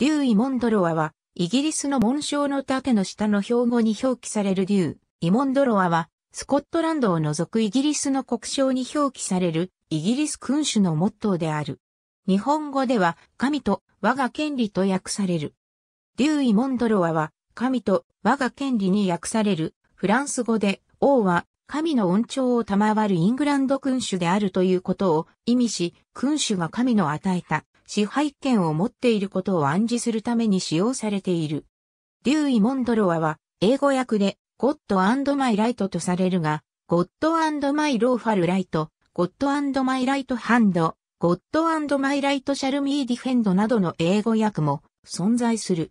デューイ・モンドロワは、イギリスの紋章の盾の下の標語に表記されるデューイ・モンドロワは、スコットランドを除くイギリスの国章に表記されるイギリス君主のモットーである。日本語では、神と我が権利と訳される。デューイ・モンドロワは、神と我が権利に訳される。フランス語で、王は神の恩寵を賜るイングランド君主であるということを意味し、君主が神の与えた支配権を持っていることを暗示するために使用されている。デューイ・モンドロワは、英語訳で、ゴッドマイライトとされるが、ゴッドマイローファルライト、ゴッドマイライトハンド、ゴッドマイライトシャルミーディフェンドなどの英語訳も存在する。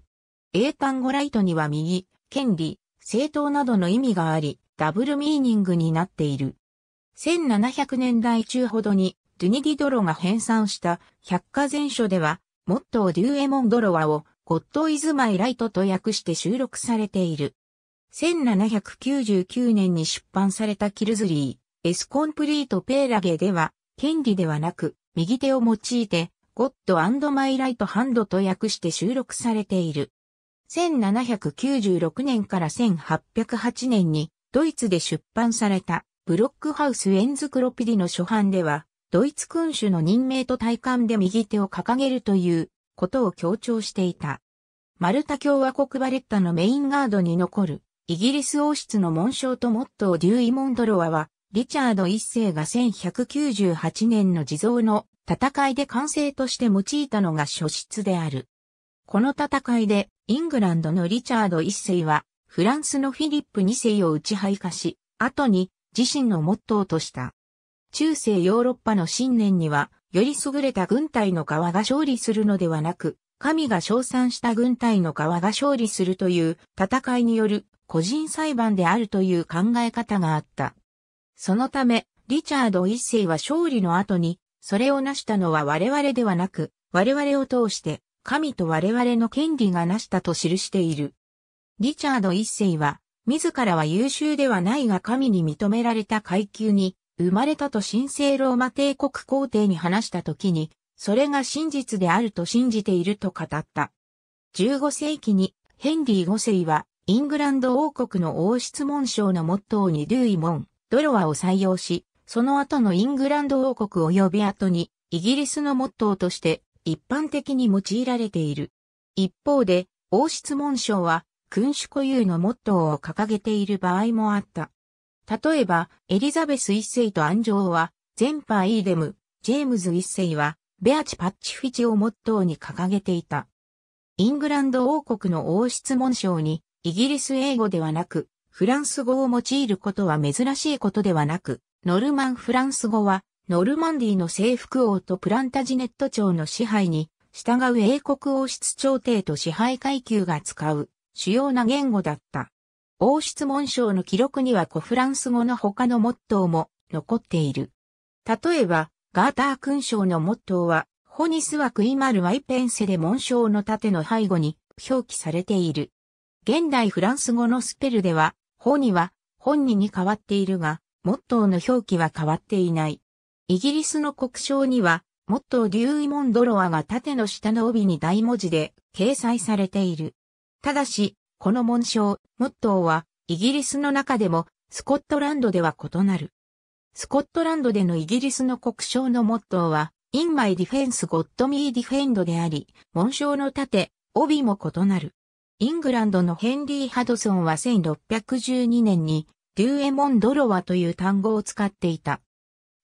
英単語ライトには右、権利、正当などの意味があり、ダブルミーニングになっている。1700年代中ほどにドゥニディ・ドロが編纂した百科全書では、モットー・デュエモン・ドロワを、ゴッド・イズ・マイ・ライトと訳して収録されている。1799年に出版されたキルズリー、エスコンプリート・ペーラゲでは、権利ではなく、右手を用いて、ゴッドマイ・ライト・ハンドと訳して収録されている。1796年から1808年に、ドイツで出版された、ブロックハウス・エンズクロピディの初版では、ドイツ君主の任命と体感で右手を掲げるということを強調していた。マルタ共和国バレッタのメインガードに残るイギリス王室の紋章とモットーデューイ・モンドロワは、リチャード一世が1198年の地蔵の戦いで完成として用いたのが初出である。この戦いで、イングランドのリチャード一世は、フランスのフィリップ二世を打ち敗化し、後に自身のモットーとした。中世ヨーロッパの信念には、より優れた軍隊の側が勝利するのではなく、神が称賛した軍隊の側が勝利するという戦いによる個人裁判であるという考え方があった。そのため、リチャード一世は勝利の後に、それを成したのは我々ではなく、我々を通して、神と我々の権利が成したと記している。リチャード一世は、自らは優秀ではないが神に認められた階級に生まれたと神聖ローマ帝国皇帝に話した時に、それが真実であると信じていると語った。15世紀にヘンリー5世はイングランド王国の王室紋章のモットーにルイ・モン、ドロワを採用し、その後のイングランド王国及び後にイギリスのモットーとして一般的に用いられている。一方で王室紋章は君主固有のモットーを掲げている場合もあった。例えば、エリザベス一世と安城は、ゼンパーイーデム、ジェームズ一世は、ベアチパッチフィチをモットーに掲げていた。イングランド王国の王室紋章に、イギリス英語ではなく、フランス語を用いることは珍しいことではなく、ノルマンフランス語は、ノルマンディの征服王とプランタジネット朝の支配に、従う英国王室朝廷と支配階級が使う、主要な言語だった。王室紋章の記録には古フランス語の他のモットーも残っている。例えば、ガーター勲章のモットーは、ホニスワクイマルワイペンセで紋章の盾の背後に表記されている。現代フランス語のスペルでは、ホニは、本人に変わっているが、モットーの表記は変わっていない。イギリスの国章には、モットーデューイモンドロアが盾の下の帯に大文字で掲載されている。ただし、この紋章、モットーは、イギリスの中でも、スコットランドでは異なる。スコットランドでのイギリスの国章のモットーは、In my defense g o t me defend であり、紋章の盾、帯も異なる。イングランドのヘンリー・ハドソンは1612年に、デュエモン・ドロワという単語を使っていた。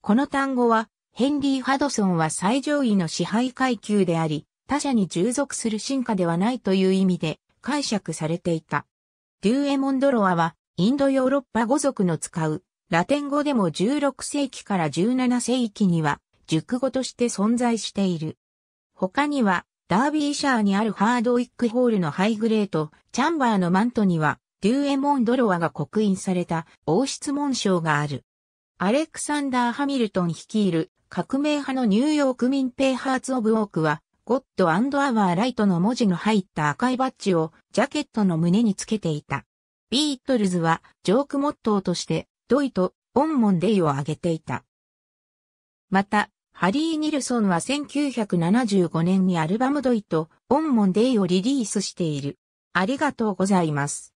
この単語は、ヘンリー・ハドソンは最上位の支配階級であり、他者に従属する進化ではないという意味で、解釈されていた。デュエモンドロアは、インドヨーロッパ語族の使う、ラテン語でも16世紀から17世紀には、熟語として存在している。他には、ダービーシャーにあるハードウィックホールのハイグレート、チャンバーのマントには、デュエモンドロアが刻印された王室紋章がある。アレクサンダー・ハミルトン率いる革命派のニューヨーク民兵ハーツ・オブ・オークはゴッドアワーライトの文字の入った赤いバッジをジャケットの胸につけていた。ビートルズはジョークモットーとしてドイとオンモンデイを挙げていた。また、ハリー・ニルソンは1975年にアルバムドイとオンモンデイをリリースしている。ありがとうございます。